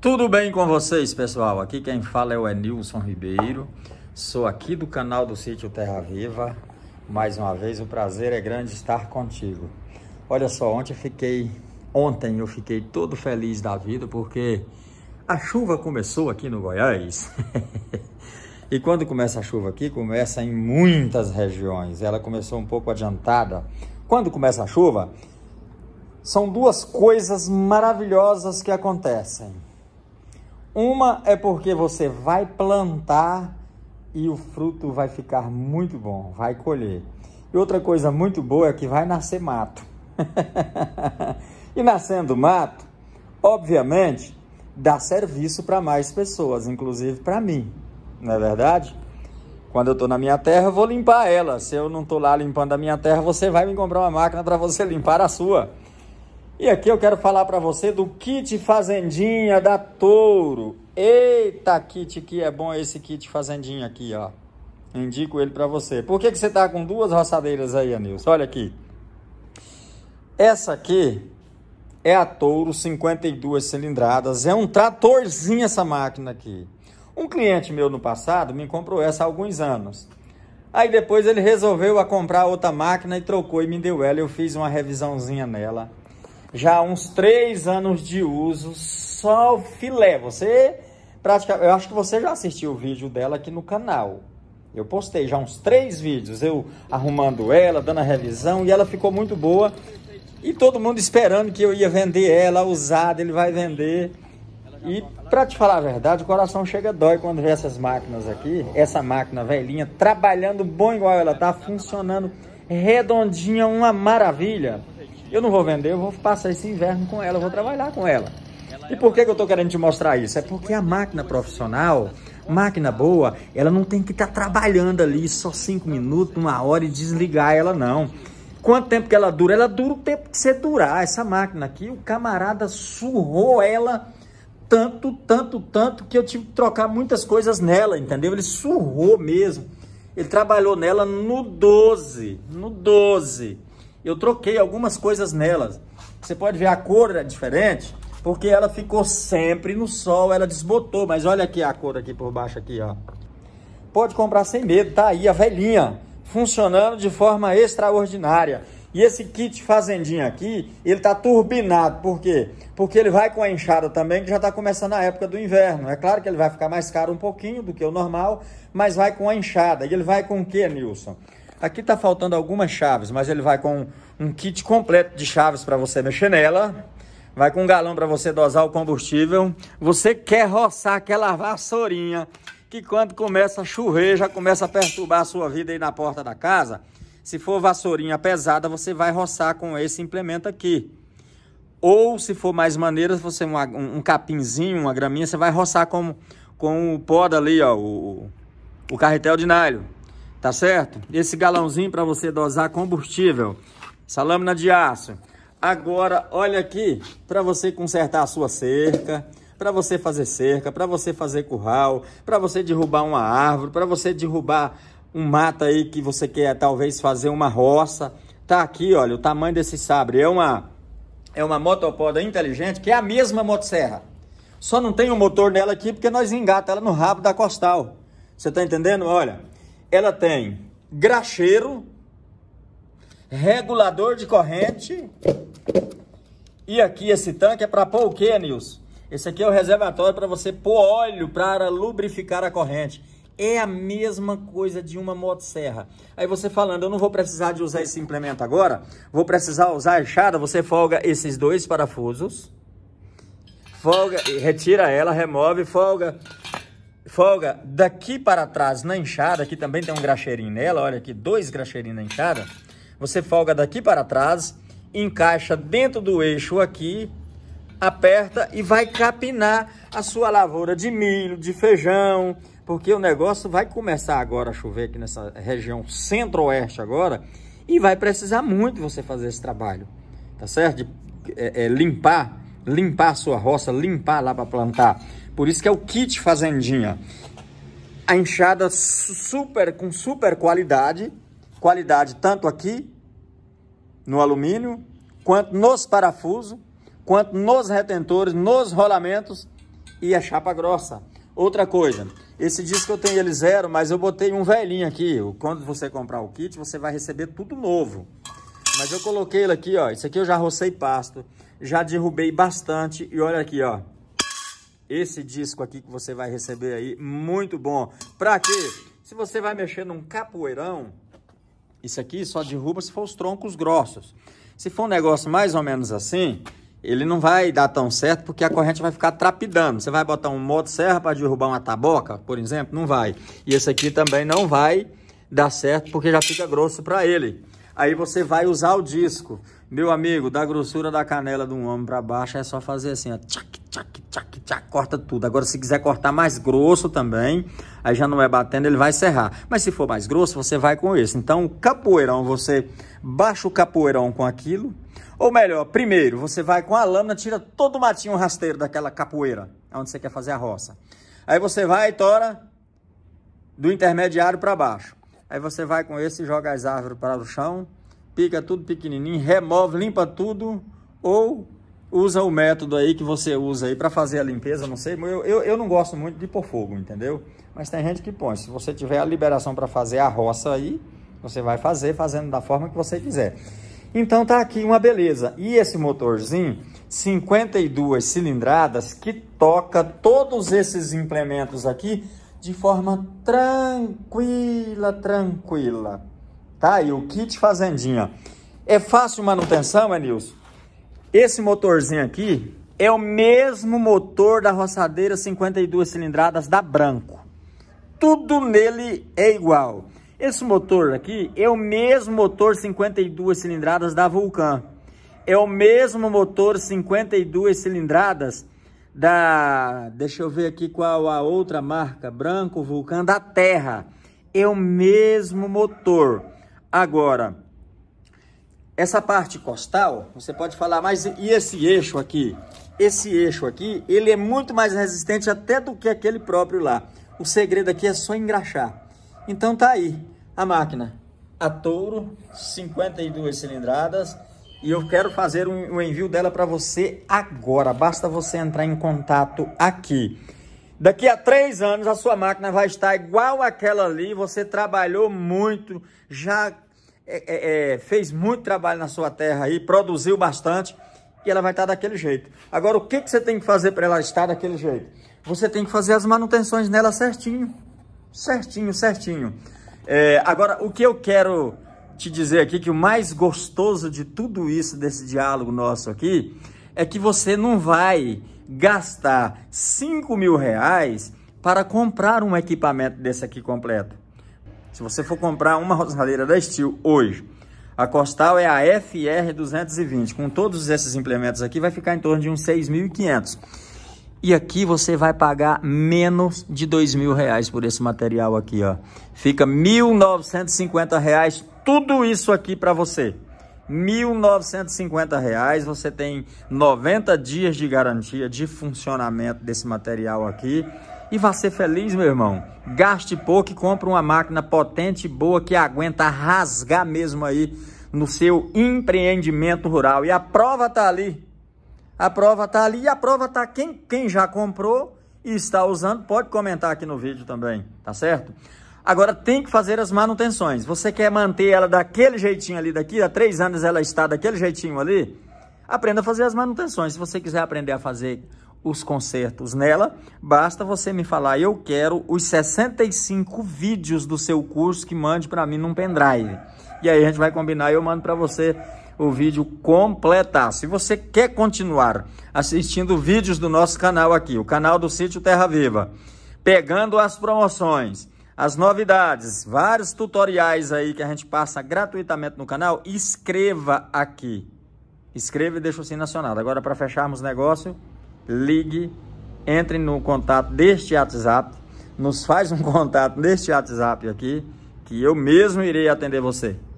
Tudo bem com vocês, pessoal? Aqui quem fala é o Enilson Ribeiro. Sou aqui do canal do sítio Terra Viva. Mais uma vez, o prazer é grande estar contigo. Olha só, ontem fiquei, ontem eu fiquei todo feliz da vida porque a chuva começou aqui no Goiás. e quando começa a chuva aqui, começa em muitas regiões. Ela começou um pouco adiantada. Quando começa a chuva, são duas coisas maravilhosas que acontecem uma é porque você vai plantar e o fruto vai ficar muito bom, vai colher. E outra coisa muito boa é que vai nascer mato. e nascendo mato, obviamente, dá serviço para mais pessoas, inclusive para mim, não é verdade? Quando eu estou na minha terra, eu vou limpar ela. Se eu não estou lá limpando a minha terra, você vai me comprar uma máquina para você limpar a sua. E aqui eu quero falar para você do kit fazendinha da Touro. Eita, kit que é bom esse kit fazendinha aqui, ó. Indico ele para você. Por que, que você tá com duas roçadeiras aí, Anilson? Olha aqui. Essa aqui é a Touro 52 cilindradas. É um tratorzinho essa máquina aqui. Um cliente meu no passado me comprou essa há alguns anos. Aí depois ele resolveu a comprar outra máquina e trocou e me deu ela. Eu fiz uma revisãozinha nela já há uns três anos de uso, só filé. Você praticamente, eu acho que você já assistiu o vídeo dela aqui no canal. Eu postei já uns três vídeos, eu arrumando ela, dando a revisão, e ela ficou muito boa. E todo mundo esperando que eu ia vender ela usada, ele vai vender. E para te falar a verdade, o coração chega dói quando vê essas máquinas aqui, essa máquina velhinha trabalhando bom igual ela tá, funcionando redondinha, uma maravilha. Eu não vou vender, eu vou passar esse inverno com ela, eu vou trabalhar com ela. E é por que, que eu estou querendo te mostrar isso? É porque a máquina profissional, máquina boa, ela não tem que estar tá trabalhando ali só cinco minutos, uma hora e desligar ela, não. Quanto tempo que ela dura? Ela dura o tempo que você durar. Essa máquina aqui, o camarada surrou ela tanto, tanto, tanto, que eu tive que trocar muitas coisas nela, entendeu? Ele surrou mesmo. Ele trabalhou nela no 12, no 12 eu troquei algumas coisas nelas. Você pode ver a cor é diferente, porque ela ficou sempre no sol, ela desbotou, mas olha aqui a cor aqui por baixo aqui, ó. Pode comprar sem medo, tá aí a velhinha, funcionando de forma extraordinária. E esse kit fazendinha aqui, ele tá turbinado, por quê? Porque ele vai com a enxada também, que já está começando a época do inverno. É claro que ele vai ficar mais caro um pouquinho do que o normal, mas vai com a enxada. E ele vai com o que, Nilson? Aqui está faltando algumas chaves, mas ele vai com um kit completo de chaves para você mexer nela. Vai com um galão para você dosar o combustível. Você quer roçar aquela vassourinha que quando começa a chover já começa a perturbar a sua vida aí na porta da casa. Se for vassourinha pesada, você vai roçar com esse implemento aqui. Ou se for mais maneira, se você um, um capinzinho, uma graminha, você vai roçar com, com o poda ali, ó, o, o carretel de nylon tá certo? Esse galãozinho para você dosar combustível, essa lâmina de aço. Agora, olha aqui, para você consertar a sua cerca, para você fazer cerca, para você fazer curral, para você derrubar uma árvore, para você derrubar um mato aí que você quer talvez fazer uma roça. Tá aqui, olha, o tamanho desse sabre é uma é uma motopoda inteligente, que é a mesma motosserra. Só não tem o um motor nela aqui porque nós engata ela no rabo da costal. Você tá entendendo? Olha, ela tem graxeiro, regulador de corrente. E aqui esse tanque é para pôr o que, Nilson? Esse aqui é o reservatório para você pôr óleo para lubrificar a corrente. É a mesma coisa de uma motosserra. Aí você falando, eu não vou precisar de usar esse implemento agora, vou precisar usar a enxada, você folga esses dois parafusos, folga, retira ela, remove, folga folga daqui para trás na enxada, que também tem um graxeirinho nela, olha aqui, dois graxeirinhos na enxada. Você folga daqui para trás, encaixa dentro do eixo aqui, aperta e vai capinar a sua lavoura de milho, de feijão, porque o negócio vai começar agora a chover aqui nessa região centro-oeste agora e vai precisar muito você fazer esse trabalho, tá certo? De, é, é, limpar, limpar a sua roça, limpar lá para plantar por isso que é o kit fazendinha. A enxada super com super qualidade, qualidade tanto aqui no alumínio, quanto nos parafusos, quanto nos retentores, nos rolamentos e a chapa grossa. Outra coisa, esse disco eu tenho ele zero, mas eu botei um velhinho aqui. Quando você comprar o kit, você vai receber tudo novo. Mas eu coloquei ele aqui, ó. Isso aqui eu já rocei pasto, já derrubei bastante. E olha aqui, ó esse disco aqui que você vai receber aí, muito bom. Pra quê? Se você vai mexer num capoeirão, isso aqui só derruba se for os troncos grossos. Se for um negócio mais ou menos assim, ele não vai dar tão certo porque a corrente vai ficar trapidando. Você vai botar um moto-serra para derrubar uma taboca, por exemplo? Não vai. E esse aqui também não vai dar certo porque já fica grosso para ele. Aí você vai usar o disco. Meu amigo, da grossura da canela de um homem para baixo é só fazer assim, ó. Tchac, tchac, tchac, tchac, corta tudo. Agora, se quiser cortar mais grosso também, aí já não é batendo, ele vai serrar. Mas se for mais grosso, você vai com esse. Então, o capoeirão, você baixa o capoeirão com aquilo. Ou melhor, primeiro, você vai com a lâmina, tira todo o matinho rasteiro daquela capoeira, onde você quer fazer a roça. Aí você vai e tora do intermediário para baixo. Aí você vai com esse, joga as árvores para o chão, pica tudo pequenininho, remove, limpa tudo, ou usa o método aí que você usa aí para fazer a limpeza, não sei. Eu, eu, eu, não gosto muito de pôr fogo, entendeu? Mas tem gente que põe. Se você tiver a liberação para fazer a roça aí, você vai fazer, fazendo da forma que você quiser. Então tá aqui uma beleza. E esse motorzinho, 52 cilindradas, que toca todos esses implementos aqui de forma tranquila, tranquila. Tá? E o kit fazendinha. É fácil manutenção, Nilson esse motorzinho aqui é o mesmo motor da roçadeira 52 cilindradas da Branco. Tudo nele é igual. Esse motor aqui é o mesmo motor 52 cilindradas da Vulcan. É o mesmo motor 52 cilindradas da... Deixa eu ver aqui qual a outra marca. Branco Vulcan da Terra. É o mesmo motor. Agora, essa parte costal, você pode falar, mas e esse eixo aqui? Esse eixo aqui, ele é muito mais resistente até do que aquele próprio lá. O segredo aqui é só engraxar. Então tá aí a máquina. A touro, 52 cilindradas. E eu quero fazer um, um envio dela para você agora. Basta você entrar em contato aqui. Daqui a três anos a sua máquina vai estar igual aquela ali. Você trabalhou muito, já é, é, é, fez muito trabalho na sua terra aí, produziu bastante e ela vai estar daquele jeito. Agora, o que, que você tem que fazer para ela estar daquele jeito? Você tem que fazer as manutenções nela certinho, certinho, certinho. É, agora, o que eu quero te dizer aqui, que o mais gostoso de tudo isso, desse diálogo nosso aqui, é que você não vai gastar 5 mil reais para comprar um equipamento desse aqui completo. Se você for comprar uma roçadeira da Steel hoje, a Costal é a FR220. Com todos esses implementos aqui, vai ficar em torno de uns 6.500. E aqui você vai pagar menos de dois mil reais por esse material aqui, ó. Fica mil novecentos reais tudo isso aqui para você. mil novecentos reais. Você tem 90 dias de garantia de funcionamento desse material aqui e vá ser feliz, meu irmão. Gaste pouco e compre uma máquina potente e boa que aguenta rasgar mesmo aí no seu empreendimento rural. E a prova tá ali. A prova tá ali e a prova tá quem, quem já comprou e está usando, pode comentar aqui no vídeo também, tá certo? Agora tem que fazer as manutenções. Você quer manter ela daquele jeitinho ali daqui, há três anos ela está daquele jeitinho ali? Aprenda a fazer as manutenções. Se você quiser aprender a fazer os concertos nela, basta você me falar, eu quero os 65 vídeos do seu curso que mande para mim num pendrive. E aí a gente vai combinar e eu mando para você o vídeo completar. Se você quer continuar assistindo vídeos do nosso canal aqui, o canal do Sítio Terra Viva, pegando as promoções, as novidades, vários tutoriais aí que a gente passa gratuitamente no canal, escreva aqui. Escreva e deixa o sinal acionado. Agora, para fecharmos o negócio ligue, entre no contato deste WhatsApp, nos faz um contato neste WhatsApp aqui, que eu mesmo irei atender você.